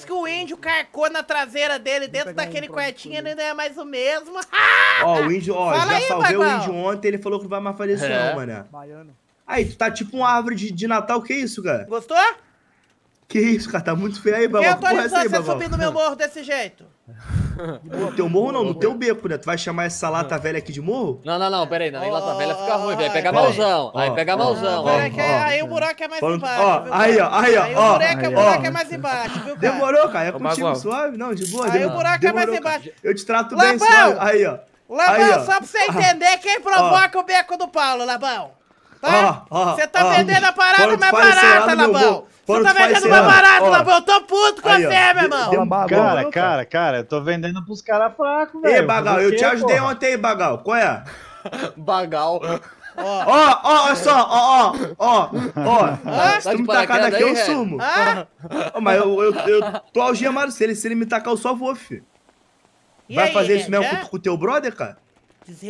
Depois que o índio carcou na traseira dele dentro daquele um quartinho, ele não é mais o mesmo. Ó, o índio, ó, Fala já aí, salvei o índio ontem, ele falou que não vai mais fazer isso, é. não, mané? Baiano. Aí, tu tá tipo uma árvore de, de Natal, que isso, cara? Gostou? Que isso, cara, tá muito feio aí, babão. Eu tô é essa aí, você subir meu morro desse jeito? No teu morro não, no teu beco, né? Tu vai chamar essa lata velha aqui de morro? Não, não, não, pera aí, não. Aí lata velha fica ruim, velho. Pega mauzão, Aí pega mauzão. Aí o buraco é mais embaixo. Aí, ó, aí, ó. Aí o buraco é-, é mais embaixo, viu, cara? Demorou, cara. É contigo suave? Não, de boa. Aí o buraco é mais embaixo. Eu te trato bem suave. Aí, ó. Labão, só pra você entender quem provoca o beco do Paulo, Labão. Tá? Você tá vendendo a parada mais barata, Labão. Quando tu tá vendendo mais barato, ó, Eu tô puto com aí, você, ó, meu irmão. Deu, deu, cara, cara, cara, eu tô vendendo pros caras fracos, velho. Ei, Bagal, eu te ajudei porra. ontem, Bagal. Qual é? Bagal. Ó, ó, ó, só, ó, ó, ó, ó. Ah, tá se tu me tacar daqui, eu sumo. Ah? mas eu, eu, tô algemado. Se ele, se ele me tacar, eu só vou, filho. Vai aí, fazer isso mesmo com o teu brother, cara?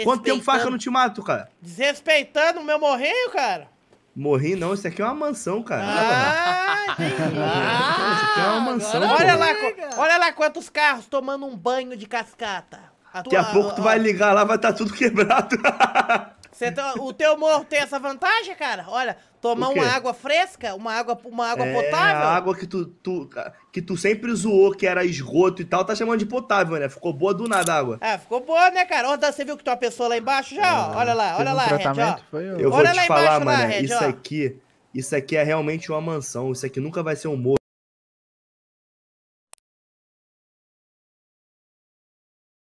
Quanto tempo faz que eu não te mato, cara? Desrespeitando o meu morrinho, cara? Morri não, isso aqui é uma mansão, cara. Ah, isso aqui é uma ah, mansão. olha, lá, olha lá quantos carros tomando um banho de cascata. Daqui a, tua... a pouco tu vai ligar lá, vai estar tá tudo quebrado. Tá, o teu morro tem essa vantagem, cara? Olha, tomar uma água fresca, uma água, uma água é, potável. A água que tu, tu, que tu sempre zoou que era esgoto e tal, tá chamando de potável, né? Ficou boa do nada a água. é ficou boa, né, cara? Olha, você viu que tem uma pessoa lá embaixo já, ó. Ah, olha lá, olha um lá, Red, ó. Foi eu. eu vou olha te falar, mano, isso aqui, isso aqui é realmente uma mansão. Isso aqui nunca vai ser um morro.